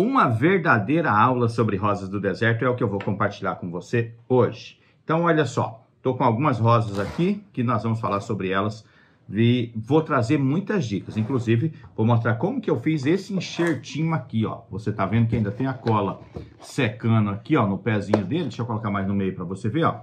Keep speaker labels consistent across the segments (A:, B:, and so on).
A: Uma verdadeira aula sobre rosas do deserto é o que eu vou compartilhar com você hoje. Então, olha só, estou com algumas rosas aqui que nós vamos falar sobre elas e vou trazer muitas dicas. Inclusive, vou mostrar como que eu fiz esse enxertinho aqui, ó. Você está vendo que ainda tem a cola secando aqui, ó, no pezinho dele. Deixa eu colocar mais no meio para você ver, ó.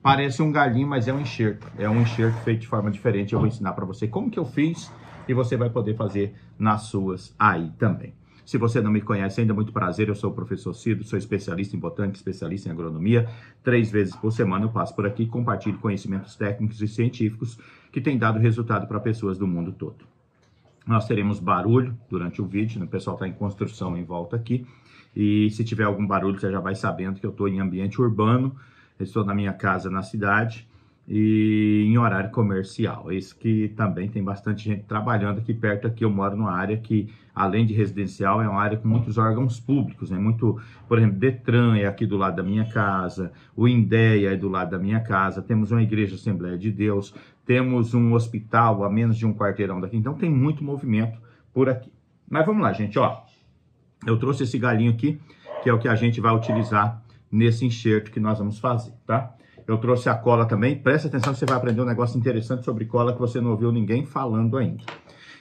A: Parece um galinho, mas é um enxerto. É um enxerto feito de forma diferente. Eu vou ensinar para você como que eu fiz e você vai poder fazer nas suas aí também. Se você não me conhece ainda, é muito prazer, eu sou o professor Cido, sou especialista em botânica, especialista em agronomia. Três vezes por semana eu passo por aqui e compartilho conhecimentos técnicos e científicos que têm dado resultado para pessoas do mundo todo. Nós teremos barulho durante o vídeo, né? o pessoal está em construção em volta aqui. E se tiver algum barulho, você já vai sabendo que eu estou em ambiente urbano, estou na minha casa na cidade e em horário comercial. É isso que também tem bastante gente trabalhando aqui perto aqui. Eu moro numa área que, além de residencial, é uma área com muitos órgãos públicos, né? Muito, por exemplo, Detran é aqui do lado da minha casa, o Indéia é do lado da minha casa, temos uma igreja Assembleia de Deus, temos um hospital a menos de um quarteirão daqui, então tem muito movimento por aqui. Mas vamos lá, gente, ó. Eu trouxe esse galinho aqui, que é o que a gente vai utilizar nesse enxerto que nós vamos fazer, tá? Eu trouxe a cola também. Presta atenção que você vai aprender um negócio interessante sobre cola que você não ouviu ninguém falando ainda.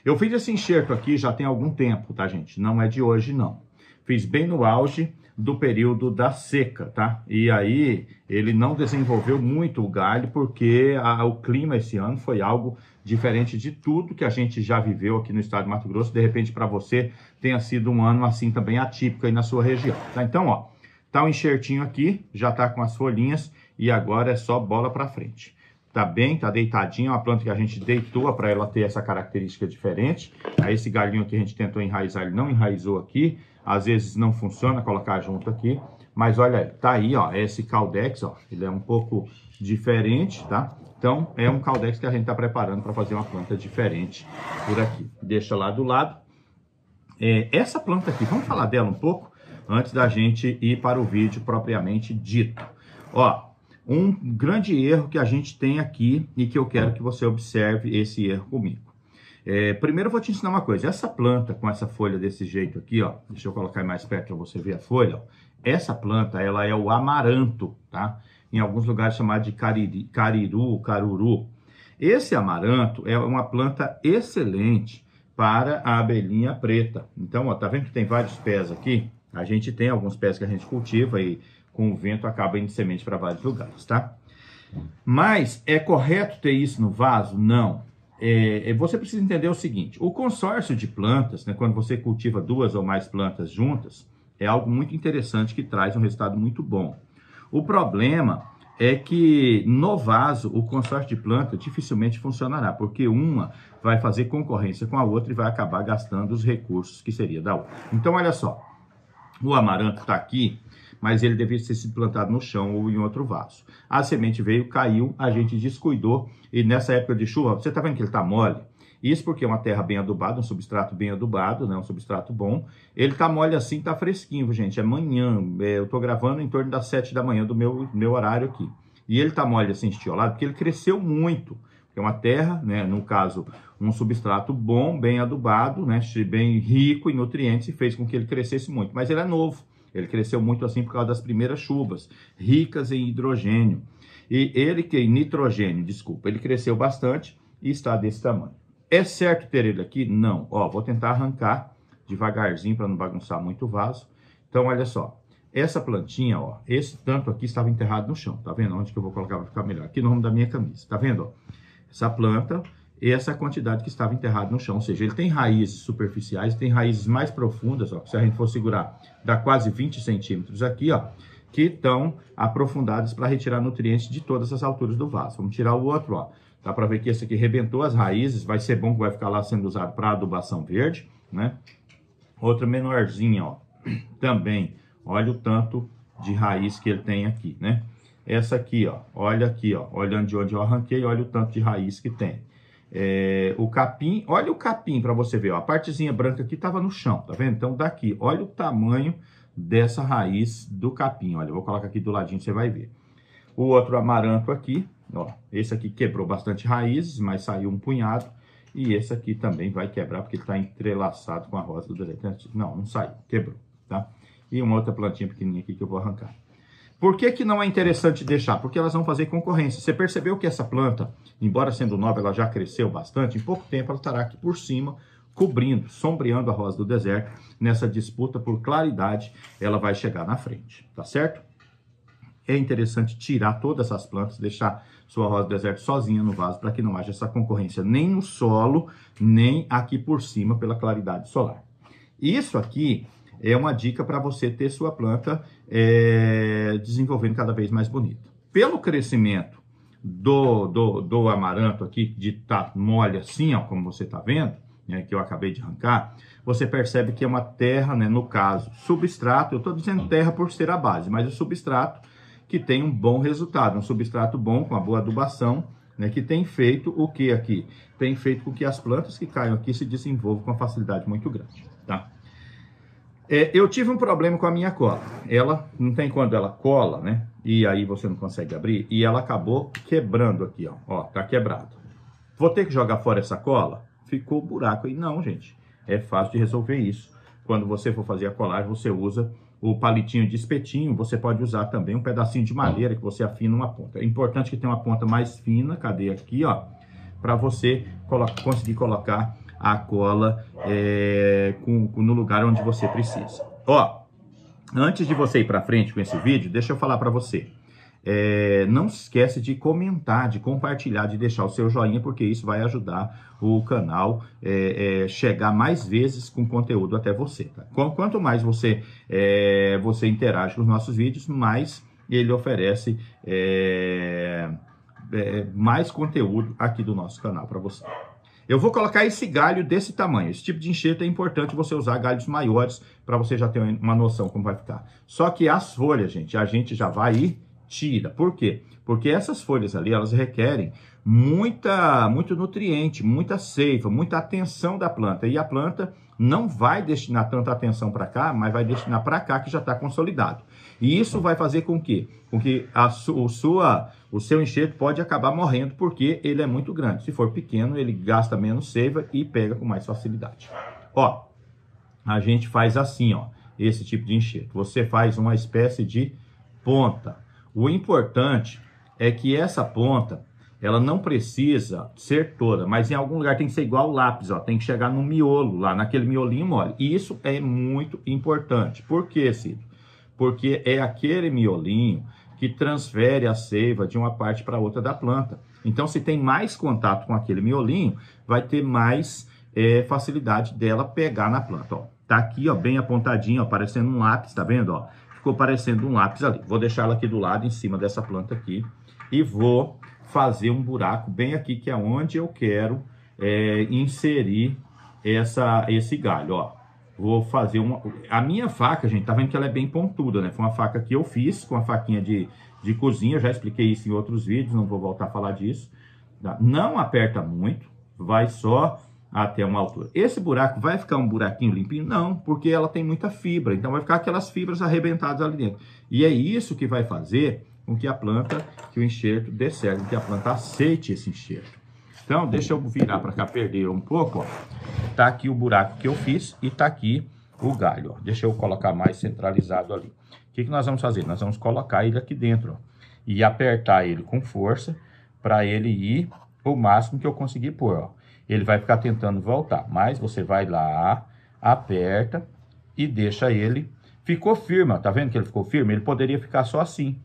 A: Eu fiz esse enxerto aqui já tem algum tempo, tá, gente? Não é de hoje, não. Fiz bem no auge do período da seca, tá? E aí ele não desenvolveu muito o galho porque a, o clima esse ano foi algo diferente de tudo que a gente já viveu aqui no estado de Mato Grosso. De repente, para você, tenha sido um ano assim também atípico aí na sua região, tá? Então, ó, tá o um enxertinho aqui, já tá com as folhinhas e agora é só bola para frente. Tá bem, tá deitadinho, é uma planta que a gente deitou para ela ter essa característica diferente. Aí esse galinho que a gente tentou enraizar, ele não enraizou aqui. Às vezes não funciona colocar junto aqui, mas olha, tá aí, ó, é esse caldex, ó, ele é um pouco diferente, tá? Então, é um caldex que a gente está preparando para fazer uma planta diferente por aqui. Deixa lá do lado. É, essa planta aqui, vamos falar dela um pouco antes da gente ir para o vídeo propriamente dito. Ó, um grande erro que a gente tem aqui e que eu quero que você observe esse erro comigo. É, primeiro eu vou te ensinar uma coisa, essa planta com essa folha desse jeito aqui, ó, deixa eu colocar mais perto para você ver a folha, ó, essa planta ela é o amaranto, tá? Em alguns lugares chamado de cariri, cariru, caruru. Esse amaranto é uma planta excelente para a abelhinha preta. Então, ó, tá vendo que tem vários pés aqui? A gente tem alguns pés que a gente cultiva e com o vento acaba indo semente para vários lugares, tá? Mas é correto ter isso no vaso? Não. É, é, você precisa entender o seguinte: o consórcio de plantas, né, quando você cultiva duas ou mais plantas juntas, é algo muito interessante que traz um resultado muito bom. O problema é que no vaso o consórcio de planta dificilmente funcionará, porque uma vai fazer concorrência com a outra e vai acabar gastando os recursos que seria da outra. Então, olha só, o amaranto está aqui mas ele devia ter sido plantado no chão ou em outro vaso. A semente veio, caiu, a gente descuidou, e nessa época de chuva, você está vendo que ele está mole? Isso porque é uma terra bem adubada, um substrato bem adubado, né? um substrato bom. Ele está mole assim, está fresquinho, gente. É é, eu estou gravando em torno das 7 da manhã do meu, meu horário aqui. E ele está mole assim, estiolado, porque ele cresceu muito. É uma terra, né? no caso, um substrato bom, bem adubado, né? bem rico em nutrientes, e fez com que ele crescesse muito. Mas ele é novo. Ele cresceu muito assim por causa das primeiras chuvas, ricas em hidrogênio. E ele que nitrogênio, desculpa, ele cresceu bastante e está desse tamanho. É certo ter ele aqui? Não. Ó, vou tentar arrancar devagarzinho para não bagunçar muito o vaso. Então, olha só. Essa plantinha, ó, esse tanto aqui estava enterrado no chão, tá vendo? Onde que eu vou colocar para ficar melhor? Aqui no nome da minha camisa, tá vendo? Ó? Essa planta essa quantidade que estava enterrada no chão. Ou seja, ele tem raízes superficiais, tem raízes mais profundas, ó, se a gente for segurar, dá quase 20 centímetros aqui, ó, que estão aprofundadas para retirar nutrientes de todas as alturas do vaso. Vamos tirar o outro, ó. Dá para ver que esse aqui rebentou as raízes, vai ser bom que vai ficar lá sendo usado para adubação verde, né? Outra menorzinha, ó, também. Olha o tanto de raiz que ele tem aqui, né? Essa aqui, ó, olha aqui, ó, olhando de onde eu arranquei, olha o tanto de raiz que tem. É, o capim, olha o capim para você ver, ó, a partezinha branca aqui estava no chão, tá vendo? Então daqui, olha o tamanho dessa raiz do capim, olha, eu vou colocar aqui do ladinho, você vai ver. O outro amaranto aqui, ó, esse aqui quebrou bastante raízes, mas saiu um punhado, e esse aqui também vai quebrar, porque está entrelaçado com a rosa do deserto. Não, não saiu, quebrou, tá? E uma outra plantinha pequenininha aqui que eu vou arrancar. Por que, que não é interessante deixar? Porque elas vão fazer concorrência. Você percebeu que essa planta, embora sendo nova, ela já cresceu bastante, em pouco tempo ela estará aqui por cima, cobrindo, sombreando a rosa do deserto. Nessa disputa por claridade, ela vai chegar na frente, tá certo? É interessante tirar todas essas plantas, deixar sua rosa do deserto sozinha no vaso para que não haja essa concorrência nem no solo, nem aqui por cima pela claridade solar. Isso aqui é uma dica para você ter sua planta é, desenvolvendo cada vez mais bonita. Pelo crescimento do, do, do amaranto aqui, de tá mole assim, ó, como você está vendo, né, que eu acabei de arrancar, você percebe que é uma terra, né, no caso, substrato, eu estou dizendo terra por ser a base, mas o substrato que tem um bom resultado, um substrato bom, com uma boa adubação, né, que tem feito o que aqui? Tem feito com que as plantas que caem aqui se desenvolvam com uma facilidade muito grande, tá? É, eu tive um problema com a minha cola. Ela, não tem quando ela cola, né? E aí você não consegue abrir. E ela acabou quebrando aqui, ó. Ó, tá quebrado. Vou ter que jogar fora essa cola? Ficou buraco. E não, gente. É fácil de resolver isso. Quando você for fazer a colagem, você usa o palitinho de espetinho. Você pode usar também um pedacinho de madeira que você afina uma ponta. É importante que tenha uma ponta mais fina. Cadê aqui, ó? Para você colo conseguir colocar a cola é, com, no lugar onde você precisa. Ó, antes de você ir para frente com esse vídeo, deixa eu falar para você. É, não esquece de comentar, de compartilhar, de deixar o seu joinha, porque isso vai ajudar o canal é, é, chegar mais vezes com conteúdo até você. Tá? Quanto mais você, você interage com os nossos vídeos, mais ele oferece mais conteúdo aqui do nosso canal para você. Eu vou colocar esse galho desse tamanho. Esse tipo de enxerto é importante você usar galhos maiores para você já ter uma noção como vai ficar. Só que as folhas, gente, a gente já vai ir tira. Por quê? Porque essas folhas ali, elas requerem muita, muito nutriente, muita seiva, muita atenção da planta. E a planta não vai destinar tanta atenção para cá, mas vai destinar para cá que já está consolidado. E isso vai fazer com que, com que a, o, sua, o seu enxerto pode acabar morrendo porque ele é muito grande. Se for pequeno, ele gasta menos seiva e pega com mais facilidade. Ó, a gente faz assim, ó, esse tipo de enxerto. Você faz uma espécie de ponta, o importante é que essa ponta, ela não precisa ser toda, mas em algum lugar tem que ser igual o lápis, ó, tem que chegar no miolo lá, naquele miolinho mole. E isso é muito importante. Por quê, Cid? Porque é aquele miolinho que transfere a seiva de uma parte para outra da planta. Então, se tem mais contato com aquele miolinho, vai ter mais é, facilidade dela pegar na planta, ó. Tá aqui, ó, bem apontadinho, ó, parecendo um lápis, tá vendo, ó? ficou parecendo um lápis ali. Vou deixar ela aqui do lado, em cima dessa planta aqui, e vou fazer um buraco bem aqui, que é onde eu quero é, inserir essa, esse galho, ó. Vou fazer uma... A minha faca, gente, tá vendo que ela é bem pontuda, né? Foi uma faca que eu fiz com a faquinha de, de cozinha, já expliquei isso em outros vídeos, não vou voltar a falar disso. Tá? Não aperta muito, vai só até uma altura. Esse buraco vai ficar um buraquinho limpinho? Não, porque ela tem muita fibra, então vai ficar aquelas fibras arrebentadas ali dentro. E é isso que vai fazer com que a planta, que o enxerto dê certo, que a planta aceite esse enxerto. Então, deixa eu virar para cá, perder um pouco, ó. Tá aqui o buraco que eu fiz e tá aqui o galho, ó. Deixa eu colocar mais centralizado ali. O que, que nós vamos fazer? Nós vamos colocar ele aqui dentro, ó, E apertar ele com força para ele ir o máximo que eu conseguir pôr, ó ele vai ficar tentando voltar, mas você vai lá, aperta e deixa ele. Ficou firme, tá vendo que ele ficou firme? Ele poderia ficar só assim,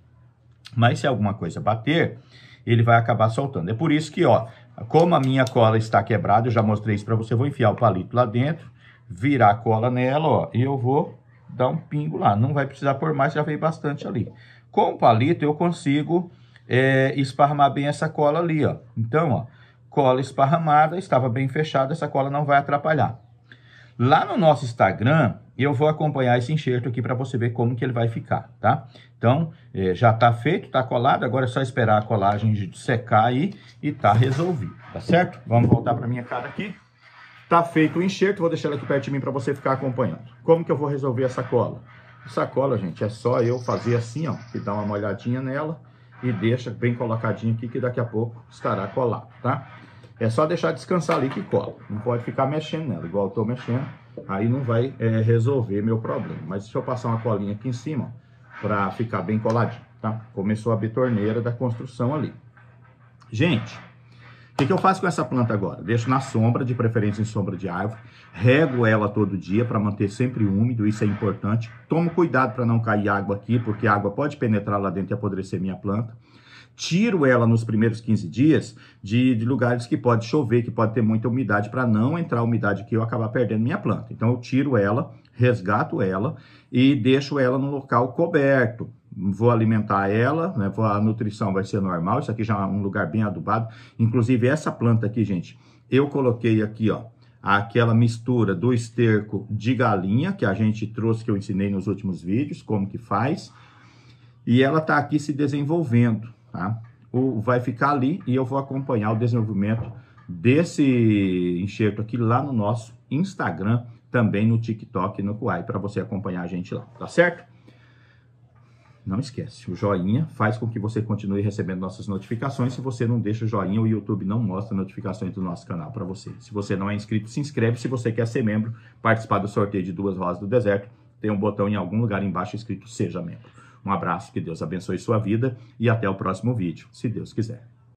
A: mas se alguma coisa bater, ele vai acabar soltando. É por isso que, ó, como a minha cola está quebrada, eu já mostrei isso para você, vou enfiar o palito lá dentro, virar a cola nela, ó, e eu vou dar um pingo lá. Não vai precisar por mais, já veio bastante ali. Com o palito eu consigo é, esparmar bem essa cola ali, ó. Então, ó, cola esparramada, estava bem fechada, essa cola não vai atrapalhar. Lá no nosso Instagram, eu vou acompanhar esse enxerto aqui para você ver como que ele vai ficar, tá? Então, é, já está feito, está colado, agora é só esperar a colagem secar aí e está resolvido, tá certo? Vamos voltar para minha cara aqui. Tá feito o enxerto, vou deixar ela aqui perto de mim para você ficar acompanhando. Como que eu vou resolver essa cola? Essa cola, gente, é só eu fazer assim, ó, e dar uma molhadinha nela e deixa bem colocadinho aqui que daqui a pouco estará colado, tá? É só deixar descansar ali que cola. Não pode ficar mexendo nela, igual eu estou mexendo. Aí não vai é, resolver meu problema. Mas deixa eu passar uma colinha aqui em cima, para ficar bem coladinho, tá? Começou a bitorneira da construção ali. Gente, o que, que, eu faço com essa planta agora? Deixo na sombra, de preferência em sombra de árvore. Rego ela todo dia para manter sempre úmido, isso é importante. Tomo cuidado para não cair água aqui, porque a água pode penetrar lá dentro e apodrecer minha planta tiro ela nos primeiros 15 dias de, de lugares que pode chover, que pode ter muita umidade, para não entrar a umidade que eu acabar perdendo minha planta. Então eu tiro ela, resgato ela e deixo ela no local coberto, vou alimentar ela, né? a nutrição vai ser normal, isso aqui já é um lugar bem adubado. Inclusive, essa planta aqui, gente, eu coloquei aqui, ó, aquela mistura do esterco de galinha, que a gente trouxe, que eu ensinei nos últimos vídeos, como que faz. E ela está aqui se desenvolvendo tá? O, vai ficar ali e eu vou acompanhar o desenvolvimento desse enxerto aqui lá no nosso Instagram, também no TikTok e no Kuai, para você acompanhar a gente lá, tá certo? Não esquece, o joinha faz com que você continue recebendo nossas notificações. Se você não deixa o joinha, o YouTube não mostra notificações do nosso canal para você. Se você não é inscrito, se inscreve. Se você quer ser membro, participar do sorteio de duas rosas do deserto, tem um botão em algum lugar embaixo escrito Seja Membro. Um abraço, que Deus abençoe sua vida e até o próximo vídeo, se Deus quiser.